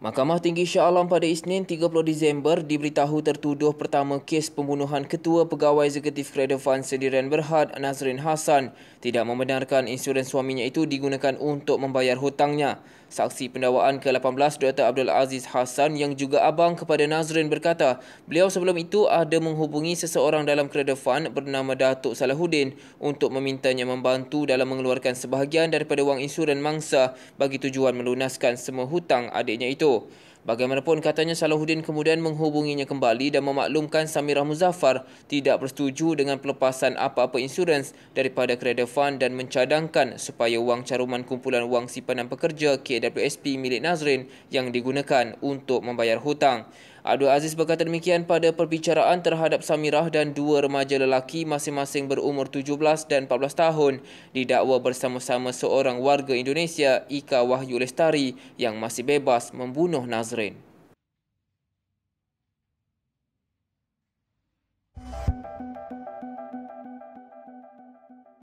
Mahkamah Tinggi Shah Alam pada Isnin 30 Disember diberitahu tertuduh pertama kes pembunuhan Ketua Pegawai Eksekutif Credit Fund Sendirian Berhad Nazrin Hassan tidak membenarkan insurans suaminya itu digunakan untuk membayar hutangnya. Saksi pendawaan ke-18 Dr. Abdul Aziz Hassan yang juga abang kepada Nazrin berkata, beliau sebelum itu ada menghubungi seseorang dalam kereta fund bernama Datuk Salahuddin untuk memintanya membantu dalam mengeluarkan sebahagian daripada wang insuran mangsa bagi tujuan melunaskan semua hutang adiknya itu. Bagaimanapun katanya Salahuddin kemudian menghubunginya kembali dan memaklumkan Samirah Muzaffar tidak bersetuju dengan pelepasan apa-apa insurans daripada Credit Fund dan mencadangkan supaya wang caruman kumpulan wang simpanan pekerja KWSP milik Nazrin yang digunakan untuk membayar hutang. Abdul Aziz berkata demikian pada perbicaraan terhadap Samirah dan dua remaja lelaki masing-masing berumur 17 dan 14 tahun didakwa bersama-sama seorang warga Indonesia Ika Wahyu Lestari yang masih bebas membunuh Nazrin.